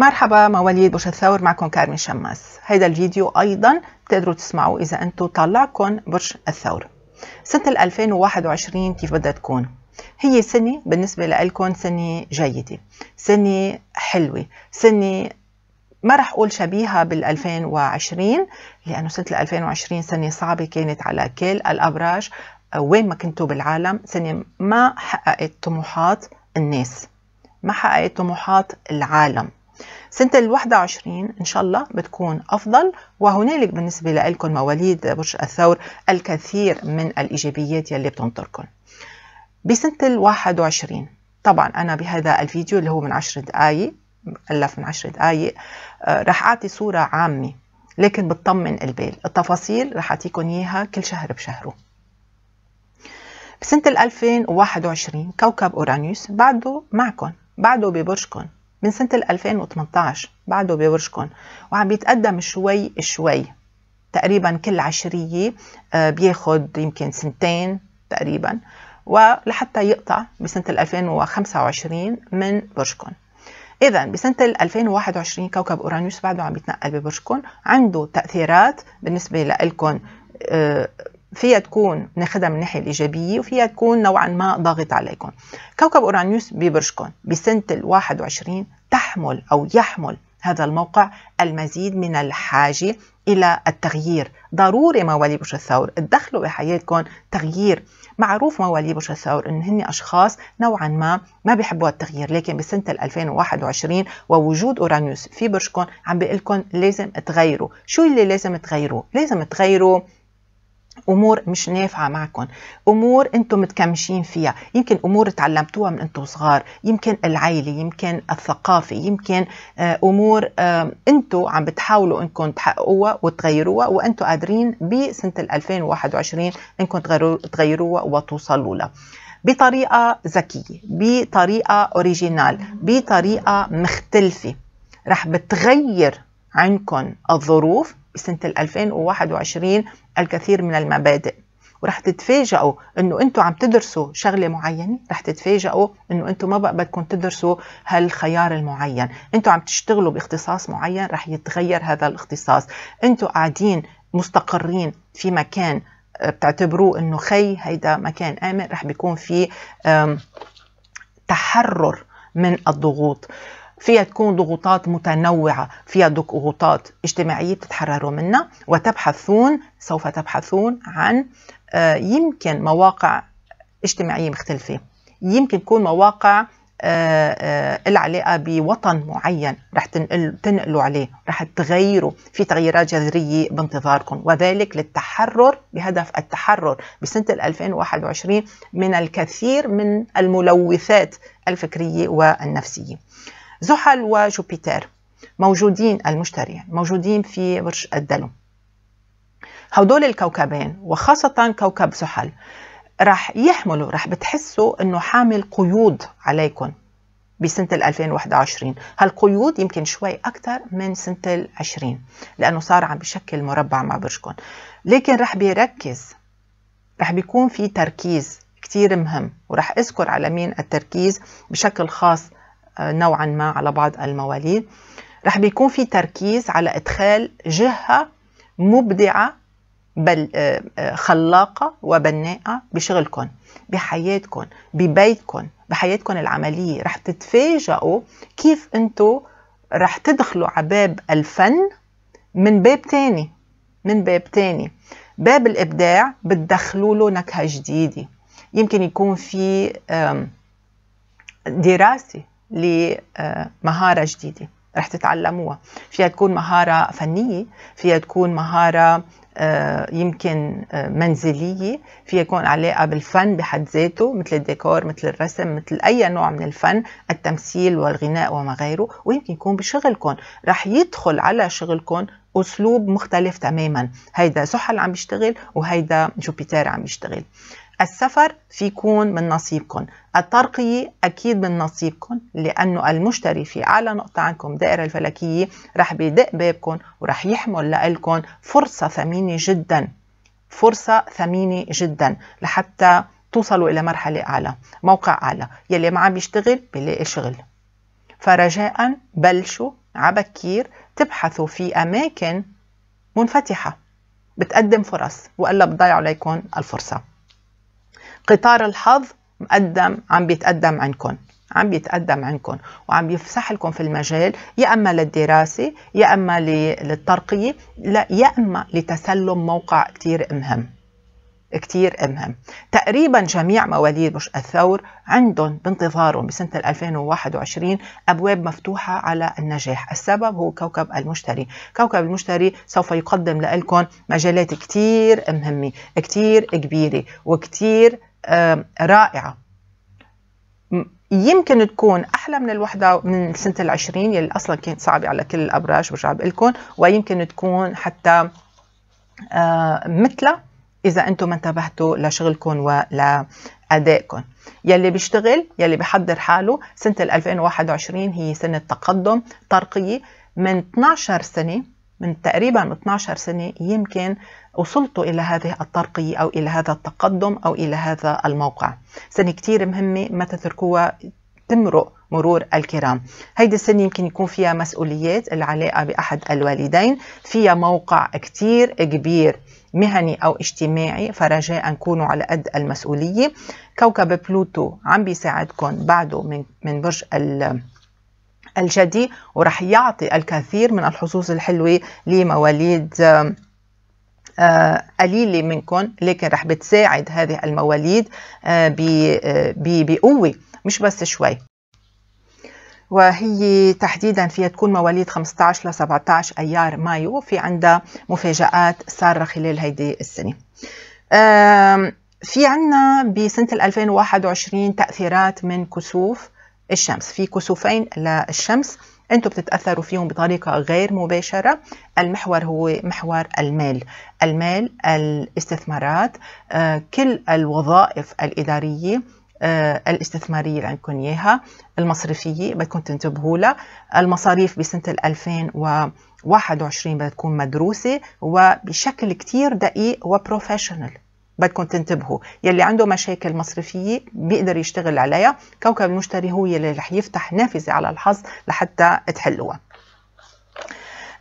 مرحبا مواليد برج الثور معكم كارمن شماس هيدا الفيديو ايضا بتقدروا تسمعوا اذا انتم طلعكم برج الثور سنة 2021 كيف بدها تكون هي سنة بالنسبة لكم سنة جيدة سنة حلوة سنة ما رح أقول شبيهة بال2020 لأنه سنة 2020 سنة صعبة كانت على كل الأبراج وين ما كنتوا بالعالم سنة ما حققت طموحات الناس ما حققت طموحات العالم سنة ال 21 إن شاء الله بتكون أفضل وهنالك بالنسبة لكم مواليد برج الثور الكثير من الإيجابيات يلي بتنطركم بسنة ال 21 طبعا أنا بهذا الفيديو اللي هو من 10 دقايق مؤلف من 10 دقايق آه، رح أعطي صورة عامة لكن بتطمن البال التفاصيل رح أعطيكم إياها كل شهر بشهره بسنة 2021 كوكب أورانيوس بعده معكم بعده ببرجكم من سنة 2018 بعده بورشكم وعم بيتقدم شوي شوي تقريبا كل عشرية آه، بياخد يمكن سنتين تقريبا ولحتى يقطع بسنة 2025 من برشكون إذا بسنة 2021 كوكب أورانيوس بعده عم يتنقل ببرشكون عنده تأثيرات بالنسبة لإلكم آه، فيها تكون ناخدها من الناحيه الايجابيه وفيها تكون نوعا ما ضاغط عليكم كوكب اورانيوس ببرجكم بسنه ال21 تحمل او يحمل هذا الموقع المزيد من الحاجه الى التغيير ضروري موالي برج الثور تدخلوا بحياتكم تغيير معروف موالي برج الثور ان هن اشخاص نوعا ما ما بيحبوا التغيير لكن بسنه 2021 ووجود اورانيوس في برجكم عم بقول لكم لازم تغيروا شو اللي لازم تغيروه لازم تغيروا امور مش نافعه معكم امور انتم متكمشين فيها يمكن امور تعلمتوها من انتم صغار يمكن العائله يمكن الثقافه يمكن آه، امور آه، انتم عم بتحاولوا انكم تحققوها وتغيروها وانتم قادرين بسنه 2021 انكم تغيروها وتوصلوا لها بطريقه ذكيه بطريقه اوريجينال بطريقه مختلفه رح بتغير عندكم الظروف سنة 2021 الكثير من المبادئ ورح تتفاجئوا انه انتم عم تدرسوا شغله معينه رح تتفاجئوا انه انتم ما بقى بدكم تدرسوا هالخيار المعين انتم عم تشتغلوا باختصاص معين رح يتغير هذا الاختصاص انتم قاعدين مستقرين في مكان آه، بتعتبروه انه خي هيدا مكان امن رح بيكون في تحرر من الضغوط فيها تكون ضغوطات متنوعة فيها ضغوطات اجتماعية بتتحرروا منها وتبحثون سوف تبحثون عن آه، يمكن مواقع اجتماعية مختلفة يمكن تكون مواقع آه، آه، العلاقة بوطن معين رح تنقلوا عليه رح تغيروا في تغييرات جذرية بانتظاركم وذلك للتحرر بهدف التحرر بسنة 2021 من الكثير من الملوثات الفكرية والنفسية زحل وجوبيتر موجودين المشتريين موجودين في برج الدلو هدول الكوكبين وخاصة كوكب زحل راح يحملوا راح بتحسوا انه حامل قيود عليكم بسنة 2021 هالقيود يمكن شوي أكثر من سنة 20 لأنه صار عم بشكل مربع مع برجكم لكن رح بيركز رح بيكون في تركيز كتير مهم ورح أذكر على مين التركيز بشكل خاص نوعا ما على بعض المواليد رح بيكون في تركيز على إدخال جهة مبدعة بل آه، آه، خلاقة وبناءة بشغلكم بحياتكم ببيتكم بحياتكم العملية رح تتفاجئوا كيف انتم رح تدخلوا على باب الفن من باب تاني من باب تاني باب الإبداع بتدخلوا له نكهة جديدة يمكن يكون في دراسة لمهارة جديدة رح تتعلموها فيها تكون مهارة فنية فيها تكون مهارة آه، يمكن آه، منزلية فيها يكون علاقة بالفن بحد ذاته مثل الديكور مثل الرسم مثل أي نوع من الفن التمثيل والغناء وما غيره ويمكن يكون بشغلكم رح يدخل على شغلكم أسلوب مختلف تماما هيدا زحل عم يشتغل وهيدا جوبيتر عم يشتغل السفر فيكون من نصيبكم الترقية أكيد من نصيبكم لأنه المشتري في أعلى نقطة عندكم دائرة الفلكية رح بيدق بابكم ورح يحمل لكم فرصة ثمينة جدا فرصة ثمينة جدا لحتى توصلوا إلى مرحلة أعلى موقع أعلى يلي ما عم يشتغل بيلاقي شغل فرجاء بلشوا عبكير تبحثوا في أماكن منفتحة بتقدم فرص وإلا بتضيعوا عليكم الفرصة قطار الحظ مقدم عم بيتقدم عندكم عم بيتقدم عندكم وعم يفسح لكم في المجال يا اما للدراسه يا اما للترقيه لا يا اما لتسلم موقع كثير مهم كثير مهم تقريبا جميع مواليد مش الثور عندهم بانتظارهم بسنة 2021 أبواب مفتوحة على النجاح السبب هو كوكب المشتري كوكب المشتري سوف يقدم لكم مجالات كثير مهمة كثير كبيرة وكثير رائعة يمكن تكون أحلى من الوحدة من سنة العشرين يلي أصلا كانت صعبة على كل الأبراج برجع لكم ويمكن تكون حتى آه، مثلها إذا أنتم ما انتبهتوا لشغلكم ولا أدائكم يلي بيشتغل يلي بيحضر حاله سنة 2021 هي سنة تقدم ترقية من 12 سنة من تقريبا 12 سنة يمكن وصلت إلى هذه الترقية أو إلى هذا التقدم أو إلى هذا الموقع سنة كتير مهمة ما تتركوها تمرق مرور الكرام هيدي السنة يمكن يكون فيها مسؤوليات العلاقة بأحد الوالدين فيها موقع كتير كبير مهني أو اجتماعي فرجاء كونوا على قد المسؤولية كوكب بلوتو عم بيساعدكم بعده من, من برج ال الجدي ورح يعطي الكثير من الحظوظ الحلوة لمواليد آه، آه، قليلة منكم لكن رح بتساعد هذه المواليد آه، بقوة مش بس شوي وهي تحديدا فيها تكون مواليد 15 ل 17 ايار مايو في عندها مفاجآت سارة خلال هيدي السنة في عندنا بسنة 2021 تأثيرات من كسوف الشمس في كسوفين للشمس انتم بتتاثروا فيهم بطريقه غير مباشره المحور هو محور المال المال الاستثمارات آه، كل الوظائف الاداريه آه، الاستثمارية اللي عندكم إياها المصرفية بدكم تنتبهوا لها المصاريف بسنة 2021 بدها تكون مدروسة وبشكل كتير دقيق وبروفيشنال بدكم تنتبهوا يلي عنده مشاكل مصرفيه بيقدر يشتغل عليها كوكب المشتري هو يلي رح يفتح نافذه على الحظ لحتى تحلوها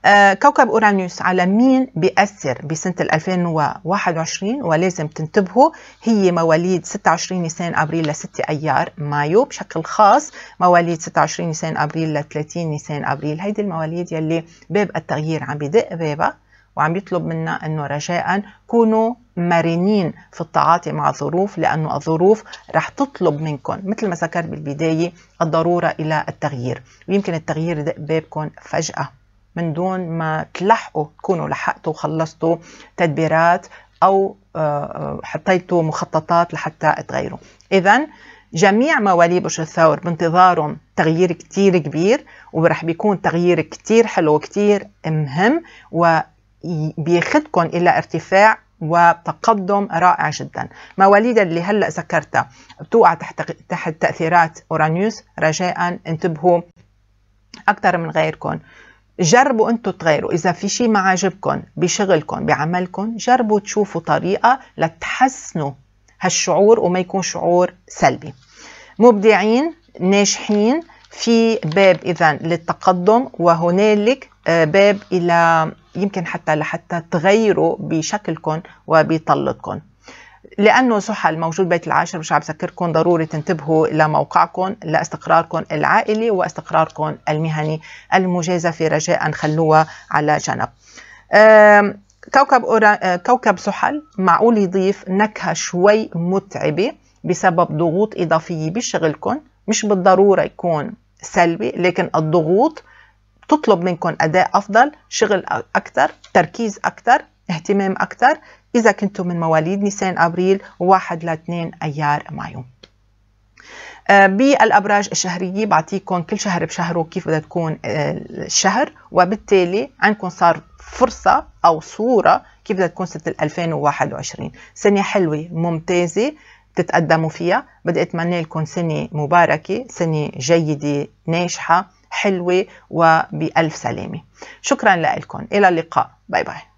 آه، كوكب اورانيوس على مين بيأثر بسنة 2021 ولازم تنتبهوا هي مواليد 26 نيسان ابريل ل 6 ايار مايو بشكل خاص مواليد 26 نيسان ابريل ل 30 نيسان ابريل هيدي المواليد يلي باب التغيير عم بدق بابها وعم يطلب منا انه رجاء كونوا مرنين في التعاطي مع الظروف لانه الظروف رح تطلب منكم مثل ما ذكرت بالبدايه الضروره الى التغيير ويمكن التغيير يدق بابكم فجاه من دون ما تلحقوا تكونوا لحقتوا وخلصتوا تدبيرات او آه، آه، حطيتوا مخططات لحتى تغيروا اذا جميع مواليد برج الثور بانتظارهم تغيير كتير كبير ورح بيكون تغيير كتير حلو وكتير مهم و بيخدكم إلى ارتفاع وتقدم رائع جدا مواليد اللي هلا ذكرتها بتوقع تحت تحت تاثيرات اورانيوس رجاء انتبهوا اكثر من غيركم جربوا انتم تغيروا اذا في شيء ما عاجبكم بشغلكم بعملكم جربوا تشوفوا طريقه لتحسنوا هالشعور وما يكون شعور سلبي مبدعين ناجحين في باب اذا للتقدم وهنالك آه، باب الى يمكن حتى لحتى تغيروا بشكلكم وبطلتكم لانه سحل موجود بيت العاشر مش عم بذكركم ضروري تنتبهوا لموقعكم لاستقراركم العائلي واستقراركم المهني المجازفه رجاء خلوها على جنب كوكب أورا... آه، كوكب سحل معقول يضيف نكهه شوي متعبه بسبب ضغوط اضافيه بشغلكم مش بالضروره يكون سلبي لكن الضغوط تطلب منكم أداء أفضل شغل أكثر تركيز أكثر اهتمام أكثر إذا كنتم من مواليد نيسان أبريل 1 ل 2 أيار مايو آه، بالابراج الشهريه بعطيكم كل شهر بشهره كيف بدها تكون آه، الشهر وبالتالي عندكم صار فرصه او صوره كيف بدها تكون سنه 2021 سنه حلوه ممتازه تتقدموا فيها بدي اتمنى لكم سنه مباركه سنه جيده ناجحه حلوة وبألف سلامة شكرا لكم إلى اللقاء باي باي